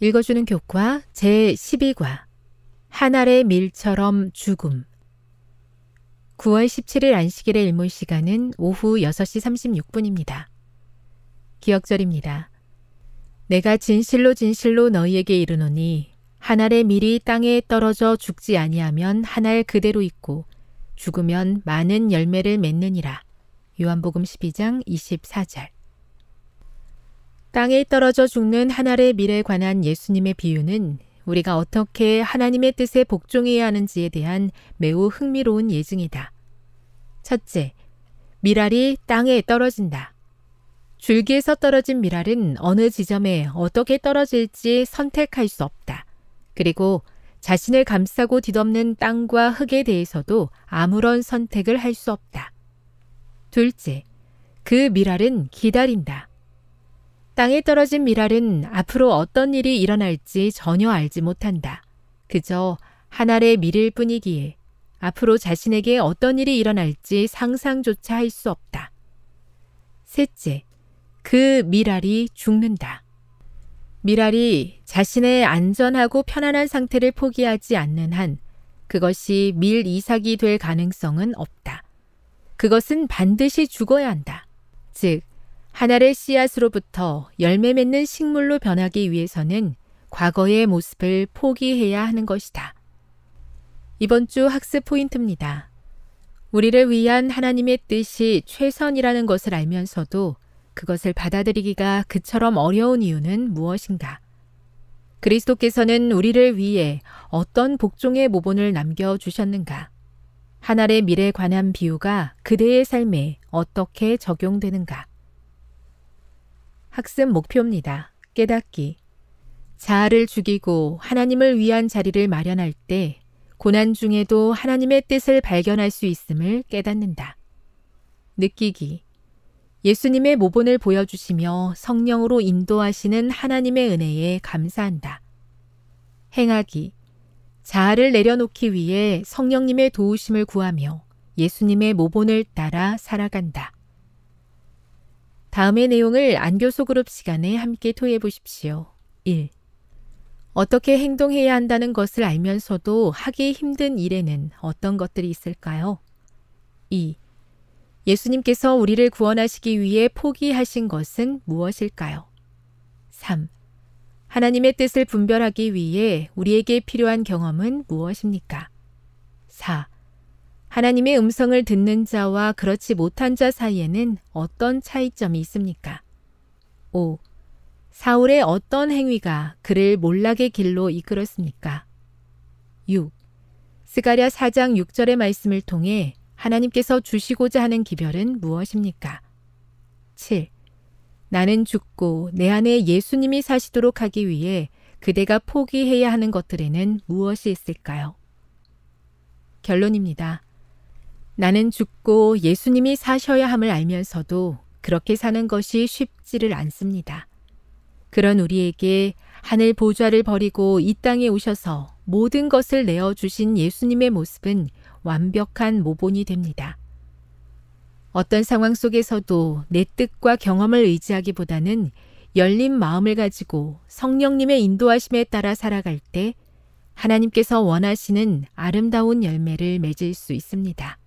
읽어주는 교과 제12과 한 알의 밀처럼 죽음 9월 17일 안식일의 일몰 시간은 오후 6시 36분입니다. 기억절입니다. 내가 진실로 진실로 너희에게 이르노니 한 알의 밀이 땅에 떨어져 죽지 아니하면 한 알 그대로 있고 죽으면 많은 열매를 맺느니라. 요한복음 12장 24절 땅에 떨어져 죽는 하나의 미래에 관한 예수님의 비유는 우리가 어떻게 하나님의 뜻에 복종해야 하는지에 대한 매우 흥미로운 예증이다. 첫째, 미랄이 땅에 떨어진다. 줄기에서 떨어진 미랄은 어느 지점에 어떻게 떨어질지 선택할 수 없다. 그리고 자신을 감싸고 뒤덮는 땅과 흙에 대해서도 아무런 선택을 할 수 없다. 둘째, 그 미랄은 기다린다. 땅에 떨어진 미랄은 앞으로 어떤 일이 일어날지 전혀 알지 못한다. 그저 한 알의 밀일 뿐이기에 앞으로 자신에게 어떤 일이 일어날지 상상조차 할 수 없다. 셋째, 그 미랄이 죽는다. 미랄이 자신의 안전하고 편안한 상태를 포기하지 않는 한 그것이 밀 이삭이 될 가능성은 없다. 그것은 반드시 죽어야 한다. 즉, 하나를 씨앗으로부터 열매 맺는 식물로 변하기 위해서는 과거의 모습을 포기해야 하는 것이다. 이번 주 학습 포인트입니다. 우리를 위한 하나님의 뜻이 최선이라는 것을 알면서도 그것을 받아들이기가 그처럼 어려운 이유는 무엇인가? 그리스도께서는 우리를 위해 어떤 복종의 모본을 남겨주셨는가? 하나의 미래에 관한 비유가 그대의 삶에 어떻게 적용되는가? 학습 목표입니다. 깨닫기. 자아를 죽이고 하나님을 위한 자리를 마련할 때 고난 중에도 하나님의 뜻을 발견할 수 있음을 깨닫는다. 느끼기. 예수님의 모본을 보여주시며 성령으로 인도하시는 하나님의 은혜에 감사한다. 행하기. 자아를 내려놓기 위해 성령님의 도우심을 구하며 예수님의 모본을 따라 살아간다. 다음의 내용을 안교소 그룹 시간에 함께 토해 보십시오. 1. 어떻게 행동해야 한다는 것을 알면서도 하기 힘든 일에는 어떤 것들이 있을까요? 2. 예수님께서 우리를 구원하시기 위해 포기하신 것은 무엇일까요? 3. 하나님의 뜻을 분별하기 위해 우리에게 필요한 경험은 무엇입니까? 4. 하나님의 음성을 듣는 자와 그렇지 못한 자 사이에는 어떤 차이점이 있습니까? 5. 사울의 어떤 행위가 그를 몰락의 길로 이끌었습니까? 6. 스가랴 4장 6절의 말씀을 통해 하나님께서 주시고자 하는 기별은 무엇입니까? 7. 나는 죽고 내 안에 예수님이 사시도록 하기 위해 그대가 포기해야 하는 것들에는 무엇이 있을까요? 결론입니다. 나는 죽고 예수님이 사셔야 함을 알면서도 그렇게 사는 것이 쉽지를 않습니다. 그런 우리에게 하늘 보좌를 버리고 이 땅에 오셔서 모든 것을 내어주신 예수님의 모습은 완벽한 모본이 됩니다. 어떤 상황 속에서도 내 뜻과 경험을 의지하기보다는 열린 마음을 가지고 성령님의 인도하심에 따라 살아갈 때 하나님께서 원하시는 아름다운 열매를 맺을 수 있습니다.